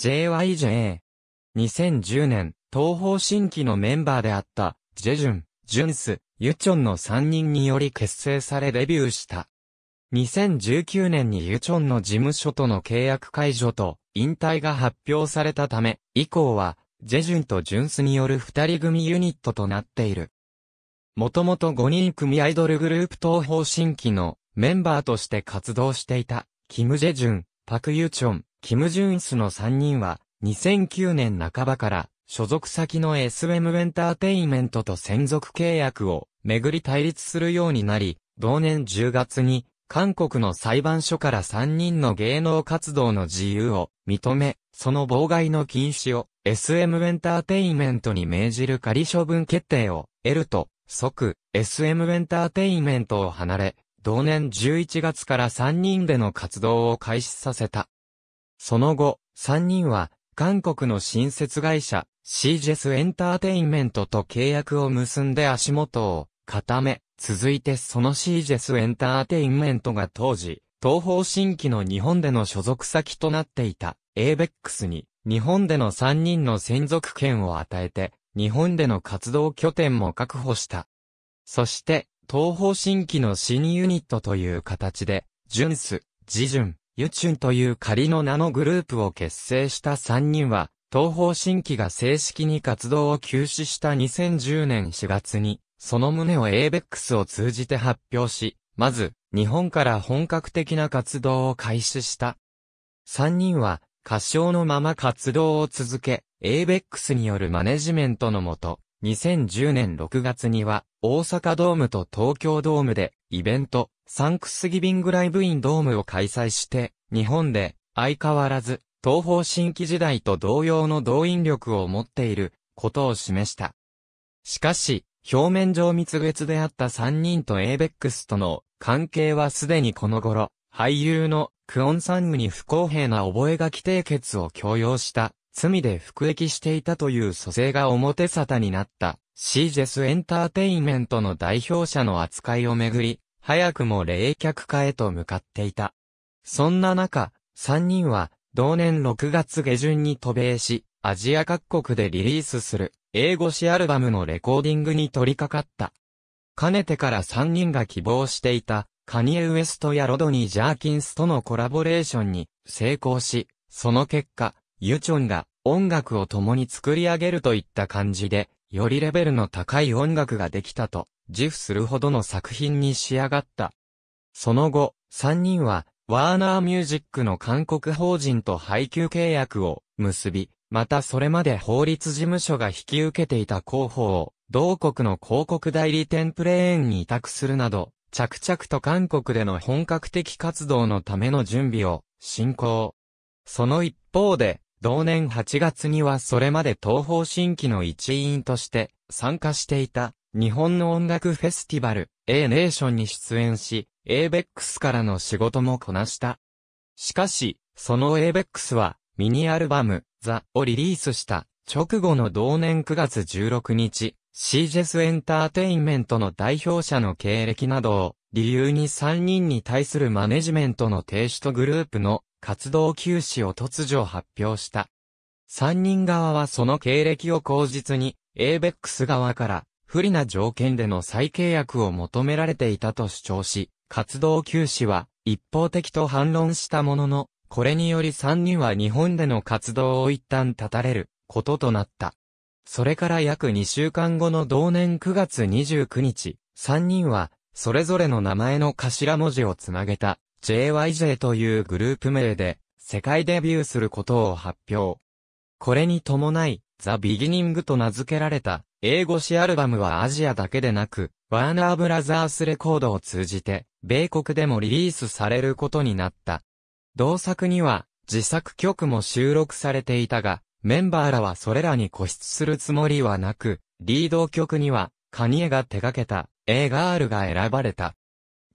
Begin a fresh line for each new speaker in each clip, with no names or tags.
JYJ。2010年、東方新規のメンバーであった、ジェジュン、ジュンス、ユチョンの3人により結成されデビューした。2019年にユチョンの事務所との契約解除と引退が発表されたため、以降は、ジェジュンとジュンスによる2人組ユニットとなっている。もともと5人組アイドルグループ東方新規のメンバーとして活動していた、キム・ジェジュン、パク・ユチョン、キム・ジュンスの3人は、2009年半ばから、所属先の SM エンターテインメントと専属契約を、めぐり対立するようになり、同年10月に、韓国の裁判所から3人の芸能活動の自由を認め、その妨害の禁止を SM エンターテインメントに命じる仮処分決定を得ると、即 SM エンターテインメントを離れ、同年11月から3人での活動を開始させた。その後、3人は、韓国の新設会社、シージェスエンターテインメントと契約を結んで足元を固め、続いてそのシージェスエンターテインメントが当時、東方新規の日本での所属先となっていた ABEX に日本での3人の専属権を与えて、日本での活動拠点も確保した。そして、東方新規の新ユニットという形で、ジュンス、ジジュン、ユチュンという仮の名のグループを結成した3人は、東方新規が正式に活動を休止した2010年4月に、その旨を ABEX を通じて発表し、まず、日本から本格的な活動を開始した。3人は、歌唱のまま活動を続け、ABEX によるマネジメントのもと、2010年6月には、大阪ドームと東京ドームで、イベント、サンクスギビングライブインドームを開催して、日本で、相変わらず、東方新規時代と同様の動員力を持っている、ことを示した。しかし、表面上密月であった3人とエーベックスとの関係はすでにこの頃、俳優のクオンサンムに不公平な覚書締結を強要した罪で服役していたという蘇生が表沙汰になった、シージェスエンターテインメントの代表者の扱いをめぐり、早くも冷却化へと向かっていた。そんな中、3人は、同年6月下旬に渡米し、アジア各国でリリースする、英語詞アルバムのレコーディングに取り掛かった。かねてから3人が希望していた、カニエ・ウエストやロドニー・ジャーキンスとのコラボレーションに成功し、その結果、ユチョンが音楽を共に作り上げるといった感じで、よりレベルの高い音楽ができたと、自負するほどの作品に仕上がった。その後、3人は、ワーナーミュージックの韓国法人と配給契約を結び、またそれまで法律事務所が引き受けていた広報を、同国の広告代理店プレーンに委託するなど、着々と韓国での本格的活動のための準備を進行。その一方で、同年8月にはそれまで東方新規の一員として参加していた日本の音楽フェスティバル A ネーションに出演し、ABEX からの仕事もこなした。しかし、その ABEX はミニアルバムザをリリースした直後の同年9月16日、シージェスエンターテインメントの代表者の経歴などを理由に3人に対するマネジメントの停止とグループの活動休止を突如発表した。三人側はその経歴を口実に、a ックス側から不利な条件での再契約を求められていたと主張し、活動休止は一方的と反論したものの、これにより三人は日本での活動を一旦断たれることとなった。それから約2週間後の同年9月29日、三人は、それぞれの名前の頭文字をつなげた、JYJ というグループ名で世界デビューすることを発表。これに伴い、ザ・ビギニングと名付けられた英語詞アルバムはアジアだけでなく、ワーナーブラザースレコードを通じて、米国でもリリースされることになった。同作には、自作曲も収録されていたが、メンバーらはそれらに固執するつもりはなく、リード曲には、カニエが手掛けた、映画 R が選ばれた。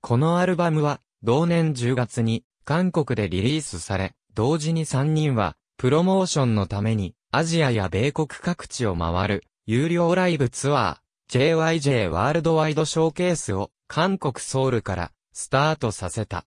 このアルバムは、同年10月に韓国でリリースされ、同時に3人は、プロモーションのために、アジアや米国各地を回る、有料ライブツアー、JYJ ワールドワイドショーケースを、韓国ソウルから、スタートさせた。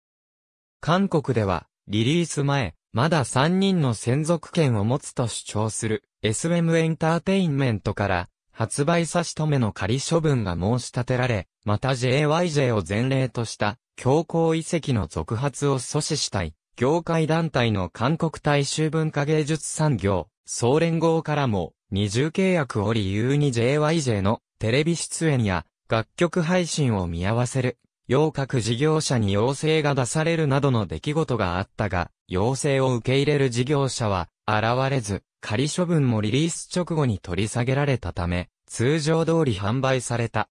韓国では、リリース前、まだ3人の専属権を持つと主張する、SM エンターテインメントから、発売差し止めの仮処分が申し立てられ、また JYJ を前例とした、強行遺跡の続発を阻止したい、業界団体の韓国大衆文化芸術産業、総連合からも、二重契約を理由に JYJ のテレビ出演や楽曲配信を見合わせる、洋画事業者に要請が出されるなどの出来事があったが、要請を受け入れる事業者は現れず、仮処分もリリース直後に取り下げられたため、通常通り販売された。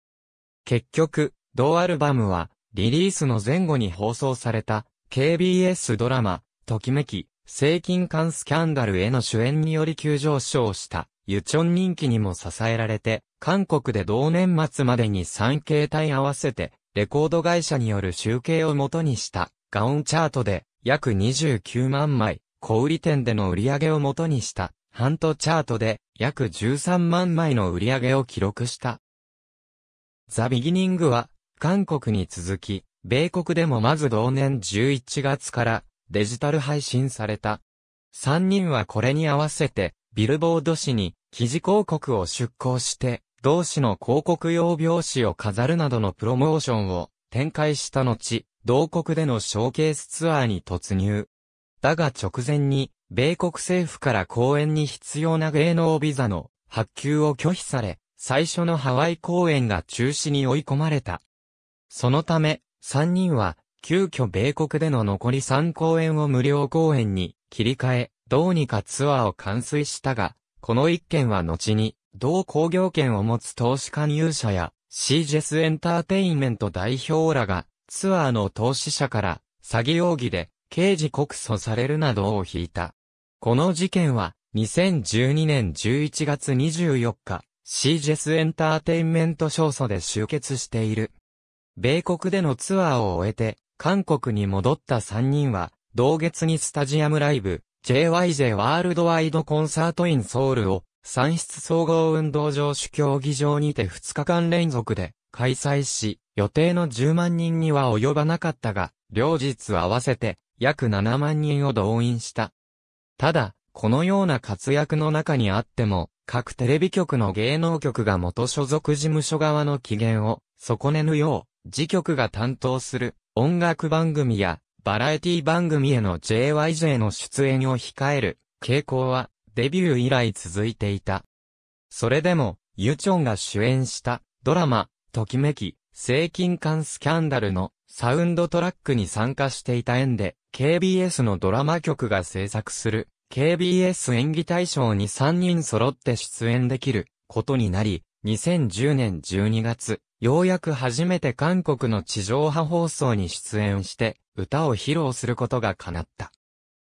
結局、同アルバムはリリースの前後に放送された KBS ドラマ、ときめき、性金管スキャンダルへの主演により急上昇したユチョン人気にも支えられて、韓国で同年末までに3形態合わせて、レコード会社による集計を元にしたガオンチャートで約29万枚、小売店での売り上げを元にしたハントチャートで約13万枚の売り上げを記録した。ザ・ビギニングは韓国に続き、米国でもまず同年11月からデジタル配信された。3人はこれに合わせて、ビルボード誌に記事広告を出稿して、同誌の広告用表紙を飾るなどのプロモーションを展開した後、同国でのショーケースツアーに突入。だが直前に、米国政府から公演に必要な芸能ビザの発給を拒否され、最初のハワイ公演が中止に追い込まれた。そのため、3人は、急遽米国での残り3公演を無料公演に切り替え、どうにかツアーを完遂したが、この一件は後に、同工業権を持つ投資加入者や、シージェスエンターテインメント代表らが、ツアーの投資者から、詐欺容疑で、刑事告訴されるなどを引いた。この事件は、2012年11月24日、シージェスエンターテインメント勝訴で終結している。米国でのツアーを終えて、韓国に戻った3人は、同月にスタジアムライブ、JYJ ワールドワイドコンサートインソウルを、産出総合運動場主競技場にて2日間連続で開催し、予定の10万人には及ばなかったが、両日合わせて約7万人を動員した。ただ、このような活躍の中にあっても、各テレビ局の芸能局が元所属事務所側の機嫌を損ねぬよう、自局が担当する音楽番組やバラエティ番組への JYJ の出演を控える傾向はデビュー以来続いていた。それでも、ユチョンが主演したドラマ、ときめき、性金管スキャンダルのサウンドトラックに参加していた縁で、KBS のドラマ局が制作する KBS 演技大賞に3人揃って出演できることになり、2010年12月、ようやく初めて韓国の地上波放送に出演して、歌を披露することが叶った。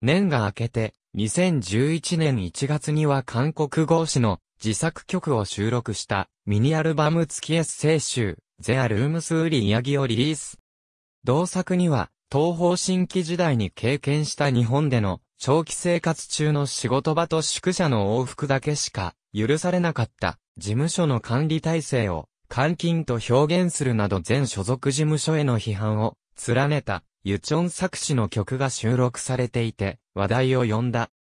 年が明けて、2011年1月には韓国語詞の自作曲を収録したミニアルバム付きエッセイ集、ゼアルームスウリヤギをリリース。同作には、東方新規時代に経験した日本での長期生活中の仕事場と宿舎の往復だけしか許されなかった事務所の管理体制を、監禁と表現するなど全所属事務所への批判を、連ねた、ユチョン作詞の曲が収録されていて、話題を呼んだ。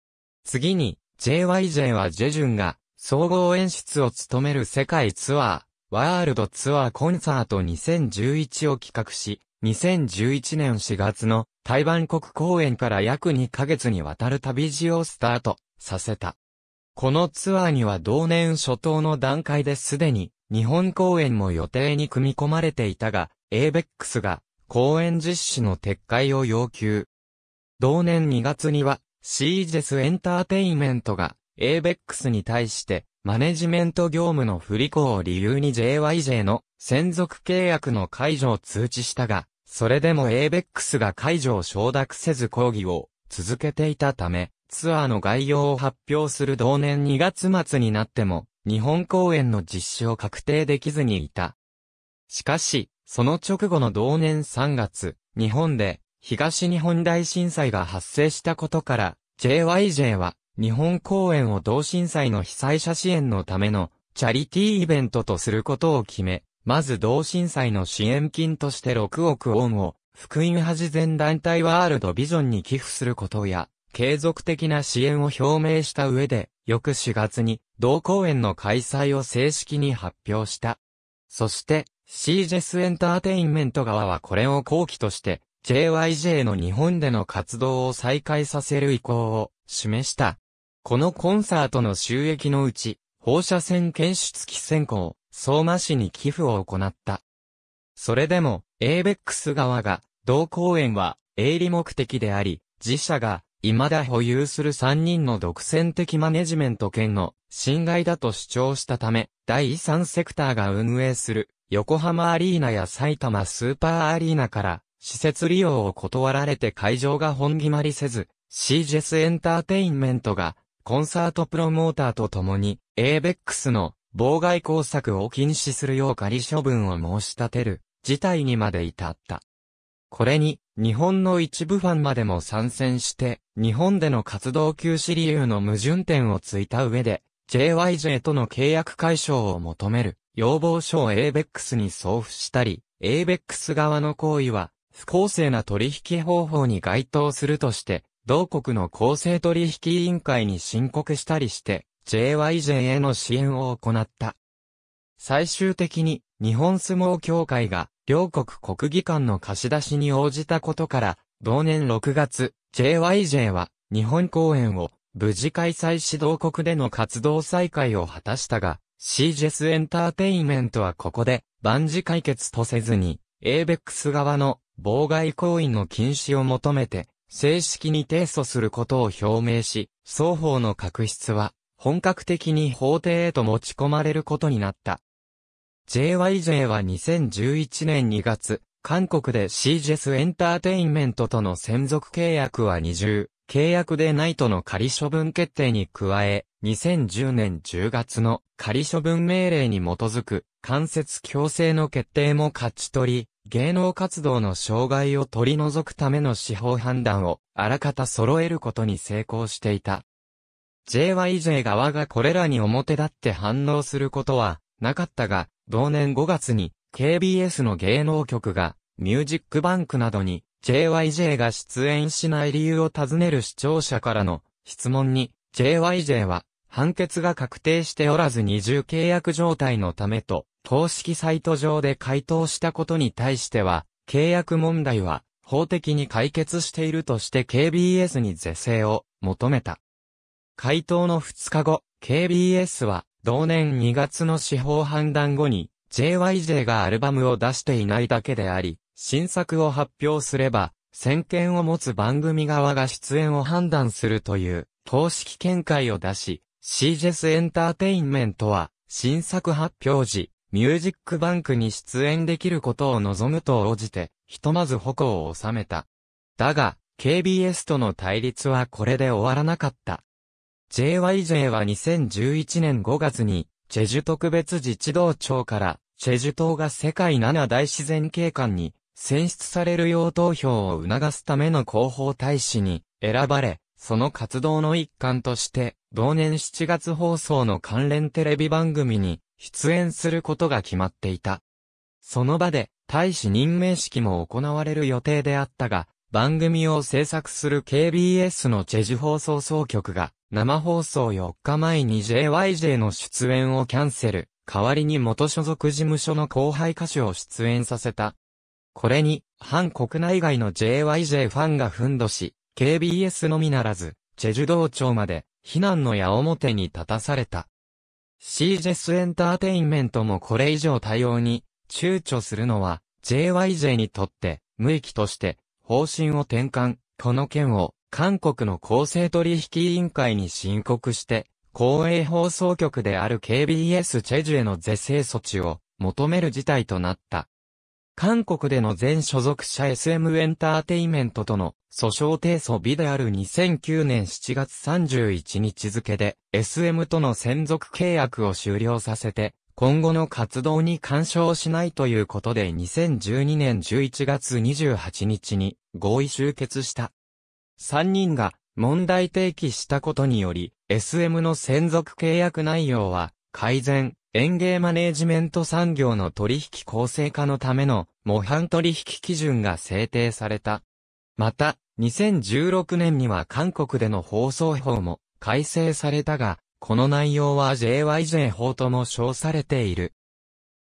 次に、JYJ はジェジュンが、総合演出を務める世界ツアー、ワールドツアーコンサート2011を企画し、2011年4月の台湾国公演から約2ヶ月にわたる旅路をスタートさせた。このツアーには同年初頭の段階ですでに日本公演も予定に組み込まれていたが、ABEX が公演実施の撤回を要求。同年2月には、シージェスエンターテインメントが ABEX に対してマネジメント業務の不履行を理由に JYJ の専属契約の解除を通知したが、それでも ABEX が解除を承諾せず抗議を続けていたため、ツアーの概要を発表する同年2月末になっても、日本公演の実施を確定できずにいた。しかし、その直後の同年3月、日本で東日本大震災が発生したことから、JYJ は日本公演を同震災の被災者支援のためのチャリティーイベントとすることを決め、まず同震災の支援金として6億ウォンを、福音派事前団体ワールドビジョンに寄付することや、継続的な支援を表明した上で、翌4月に同公演の開催を正式に発表した。そして、シージェスエンターテインメント側はこれを後期として、JYJ の日本での活動を再開させる意向を示した。このコンサートの収益のうち、放射線検出機選考、相馬市に寄付を行った。それでも、エイベックス側が、同公演は営利目的であり、自社が未だ保有する3人の独占的マネジメント権の侵害だと主張したため、第三セクターが運営する横浜アリーナや埼玉スーパーアリーナから施設利用を断られて会場が本決まりせず、シージェスエンターテインメントがコンサートプロモーターと共に ABEX の妨害工作を禁止するよう仮処分を申し立てる事態にまで至った。これに日本の一部ファンまでも参戦して、日本での活動休止理由の矛盾点をついた上で、JYJ との契約解消を求める要望書を ABEX に送付したり、ABEX 側の行為は、不公正な取引方法に該当するとして、同国の公正取引委員会に申告したりして、JYJ への支援を行った。最終的に、日本相撲協会が、両国国技館の貸し出しに応じたことから、同年6月、JYJ は日本公演を無事開催し同国での活動再開を果たしたが、シージェスエンターテインメントはここで万事解決とせずに、ABEX 側の妨害行為の禁止を求めて、正式に提訴することを表明し、双方の確執は本格的に法廷へと持ち込まれることになった。JY j は2011年2月、韓国でシージェスエンターテインメントとの専属契約は二重、契約でないとの仮処分決定に加え、2010年10月の仮処分命令に基づく間接強制の決定も勝ち取り、芸能活動の障害を取り除くための司法判断をあらかた揃えることに成功していた。JYJ 側がこれらに表立って反応することは、なかったが、同年5月に KBS の芸能局がミュージックバンクなどに JYJ が出演しない理由を尋ねる視聴者からの質問に JYJ は判決が確定しておらず二重契約状態のためと公式サイト上で回答したことに対しては契約問題は法的に解決しているとして KBS に是正を求めた。回答の2日後、KBS は同年2月の司法判断後に、JYJ がアルバムを出していないだけであり、新作を発表すれば、先見を持つ番組側が出演を判断するという、公式見解を出し、CJS エンターテインメントは、新作発表時、ミュージックバンクに出演できることを望むと応じて、ひとまず矛を収めた。だが、KBS との対立はこれで終わらなかった。JY j は2011年5月に、チェジュ特別自治道庁から、チェジュ島が世界7大自然景観に選出されるよう投票を促すための広報大使に選ばれ、その活動の一環として、同年7月放送の関連テレビ番組に出演することが決まっていた。その場で、大使任命式も行われる予定であったが、番組を制作する KBS のチェジュ放送総局が、生放送4日前に JYJ の出演をキャンセル、代わりに元所属事務所の後輩歌手を出演させた。これに、反国内外の JYJ ファンが奮闘し、KBS のみならず、チェジュ道庁まで、避難の矢面に立たされた。シージェスエンターテインメントもこれ以上対応に、躊躇するのは、JYJ にとって、無益として、方針を転換、この件を、韓国の公正取引委員会に申告して、公営放送局である KBS チェジュへの是正措置を求める事態となった。韓国での全所属者 SM エンターテイメントとの訴訟提訴日である2009年7月31日付で SM との専属契約を終了させて今後の活動に干渉しないということで2012年11月28日に合意終結した。3人が問題提起したことにより、SM の専属契約内容は改善、園芸マネージメント産業の取引構成化のための模範取引基準が制定された。また、2016年には韓国での放送法も改正されたが、この内容は JYJ 法とも称されている。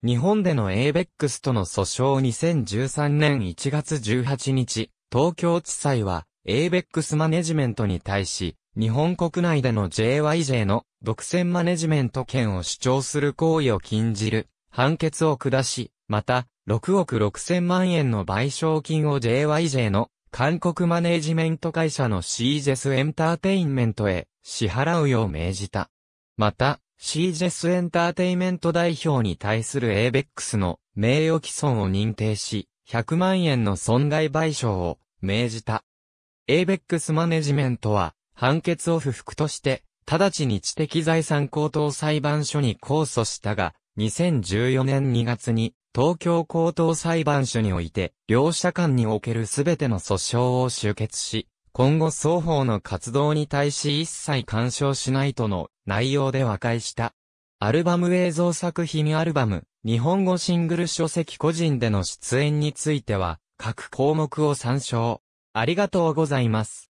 日本での ABEX との訴訟2013年1月18日、東京地裁はエーベックスマネジメントに対し、日本国内での JYJ の独占マネジメント権を主張する行為を禁じる判決を下し、また、6億6000万円の賠償金を JYJ の韓国マネジメント会社のシージェスエンターテインメントへ支払うよう命じた。また、シージェスエンターテインメント代表に対する ABEX の名誉毀損を認定し、100万円の損害賠償を命じた。ABEX マネジメントは、判決を不服として、直ちに知的財産高等裁判所に控訴したが、2014年2月に、東京高等裁判所において、両者間におけるすべての訴訟を終結し、今後双方の活動に対し一切干渉しないとの内容で和解した。アルバム映像作品アルバム、日本語シングル書籍個人での出演については、各項目を参照。ありがとうございます。